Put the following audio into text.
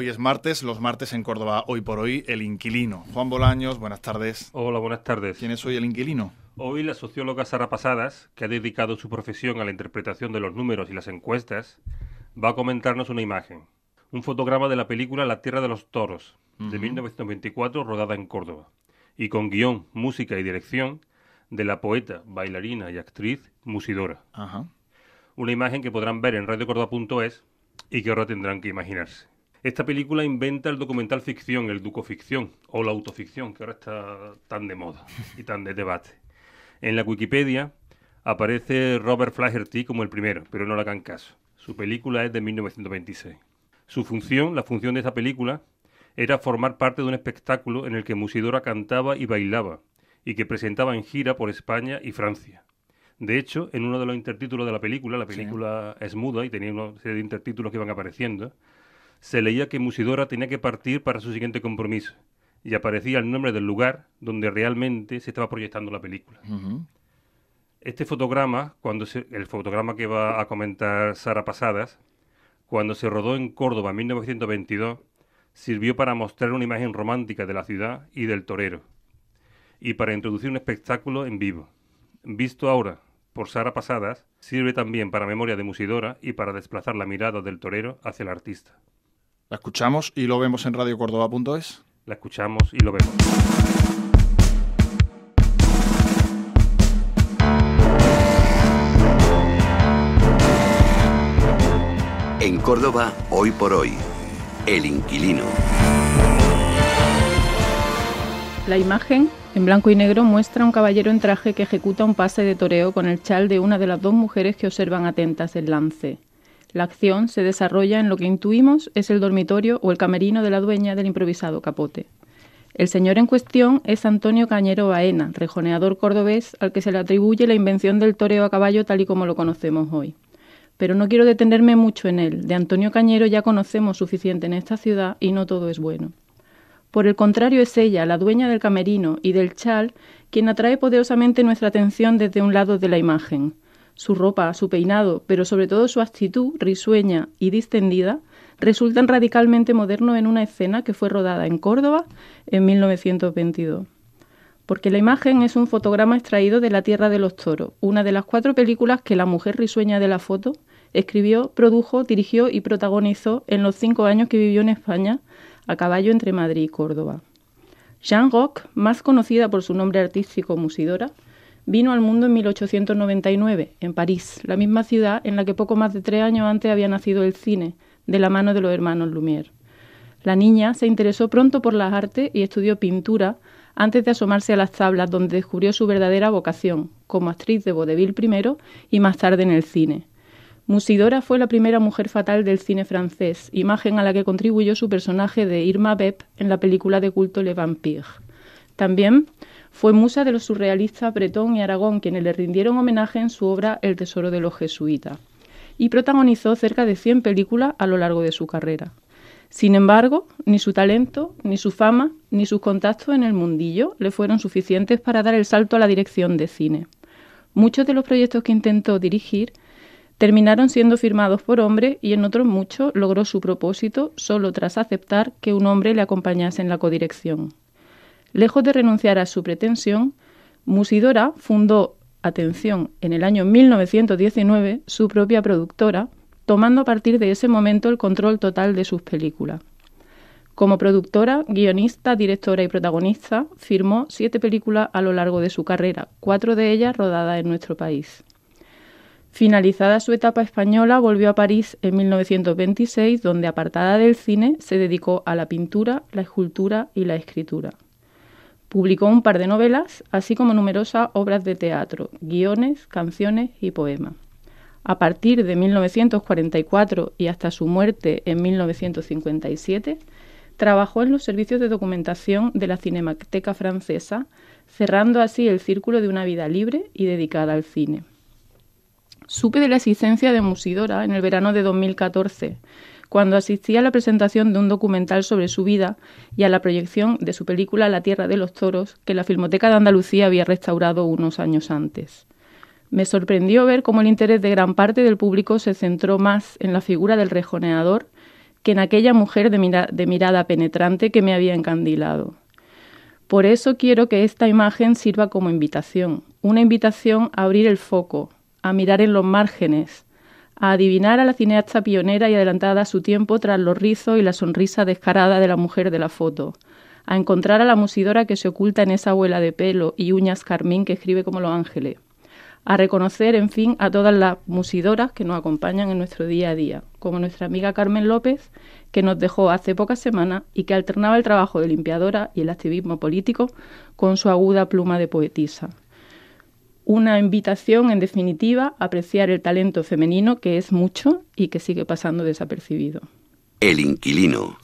Hoy es martes, los martes en Córdoba, hoy por hoy, el inquilino. Juan Bolaños, buenas tardes. Hola, buenas tardes. ¿Quién es hoy el inquilino? Hoy la socióloga Sara Pasadas, que ha dedicado su profesión a la interpretación de los números y las encuestas, va a comentarnos una imagen. Un fotograma de la película La Tierra de los Toros, de 1924, rodada en Córdoba, y con guión, música y dirección de la poeta, bailarina y actriz Musidora. Ajá. Una imagen que podrán ver en radiocordoba.es y que ahora tendrán que imaginarse. Esta película inventa el documental ficción, el ducoficción o la autoficción, que ahora está tan de moda y tan de debate. En la Wikipedia aparece Robert Flaherty como el primero, pero no le hagan caso. Su película es de 1926. Su función, la función de esta película, era formar parte de un espectáculo en el que Musidora cantaba y bailaba, y que presentaba en gira por España y Francia. De hecho, en uno de los intertítulos de la película, la película es muda y tenía una serie de intertítulos que iban apareciendo, se leía que Musidora tenía que partir para su siguiente compromiso y aparecía el nombre del lugar donde realmente se estaba proyectando la película. Este fotograma, cuando el fotograma que va a comentar Sara Pasadas, cuando se rodó en Córdoba en 1922, sirvió para mostrar una imagen romántica de la ciudad y del torero, y para introducir un espectáculo en vivo. Visto ahora por Sara Pasadas, sirve también para memoria de Musidora y para desplazar la mirada del torero hacia el artista. La escuchamos y lo vemos en radiocordoba.es. La escuchamos y lo vemos. En Córdoba, hoy por hoy, el inquilino. La imagen, en blanco y negro, muestra a un caballero en traje que ejecuta un pase de toreo con el chal de una de las dos mujeres que observan atentas el lance. La acción se desarrolla en lo que intuimos es el dormitorio o el camerino de la dueña del improvisado capote. El señor en cuestión es Antonio Cañero Baena, rejoneador cordobés al que se le atribuye la invención del toreo a caballo tal y como lo conocemos hoy. Pero no quiero detenerme mucho en él, de Antonio Cañero ya conocemos suficiente en esta ciudad y no todo es bueno. Por el contrario, es ella, la dueña del camerino y del chal, quien atrae poderosamente nuestra atención desde un lado de la imagen su ropa, su peinado, pero sobre todo su actitud risueña y distendida, resultan radicalmente modernos en una escena que fue rodada en Córdoba en 1922. Porque la imagen es un fotograma extraído de La Tierra de los Toros, una de las cuatro películas que la mujer risueña de la foto escribió, produjo, dirigió y protagonizó en los cinco años que vivió en España, a caballo entre Madrid y Córdoba. Jean Rock, más conocida por su nombre artístico Musidora, vino al mundo en 1899, en París, la misma ciudad en la que poco más de tres años antes había nacido el cine, de la mano de los hermanos Lumière. La niña se interesó pronto por las artes y estudió pintura antes de asomarse a las tablas, donde descubrió su verdadera vocación, como actriz de vaudeville primero y más tarde en el cine. Musidora fue la primera mujer fatal del cine francés, imagen a la que contribuyó su personaje de Irma Bepp en la película de culto Le Vampire. También fue musa de los surrealistas Bretón y Aragón, quienes le rindieron homenaje en su obra El Tesoro de los Jesuitas, y protagonizó cerca de 100 películas a lo largo de su carrera. Sin embargo, ni su talento, ni su fama, ni sus contactos en el mundillo le fueron suficientes para dar el salto a la dirección de cine. Muchos de los proyectos que intentó dirigir terminaron siendo firmados por hombres y en otros muchos logró su propósito solo tras aceptar que un hombre le acompañase en la codirección. Lejos de renunciar a su pretensión, Musidora fundó, atención, en el año 1919 su propia productora, tomando a partir de ese momento el control total de sus películas. Como productora, guionista, directora y protagonista, firmó siete películas a lo largo de su carrera, cuatro de ellas rodadas en nuestro país. Finalizada su etapa española, volvió a París en 1926, donde apartada del cine se dedicó a la pintura, la escultura y la escritura. Publicó un par de novelas, así como numerosas obras de teatro, guiones, canciones y poemas. A partir de 1944 y hasta su muerte en 1957, trabajó en los servicios de documentación de la Cinemateca Francesa, cerrando así el círculo de una vida libre y dedicada al cine. Supe de la existencia de Musidora en el verano de 2014 cuando asistí a la presentación de un documental sobre su vida y a la proyección de su película La Tierra de los Toros, que la Filmoteca de Andalucía había restaurado unos años antes. Me sorprendió ver cómo el interés de gran parte del público se centró más en la figura del rejoneador que en aquella mujer de, de mirada penetrante que me había encandilado. Por eso quiero que esta imagen sirva como invitación, una invitación a abrir el foco, a mirar en los márgenes, a adivinar a la cineasta pionera y adelantada a su tiempo tras los rizos y la sonrisa descarada de la mujer de la foto, a encontrar a la musidora que se oculta en esa abuela de pelo y uñas carmín que escribe como los ángeles, a reconocer, en fin, a todas las musidoras que nos acompañan en nuestro día a día, como nuestra amiga Carmen López, que nos dejó hace pocas semanas y que alternaba el trabajo de limpiadora y el activismo político con su aguda pluma de poetisa una invitación, en definitiva, a apreciar el talento femenino, que es mucho y que sigue pasando desapercibido. El inquilino.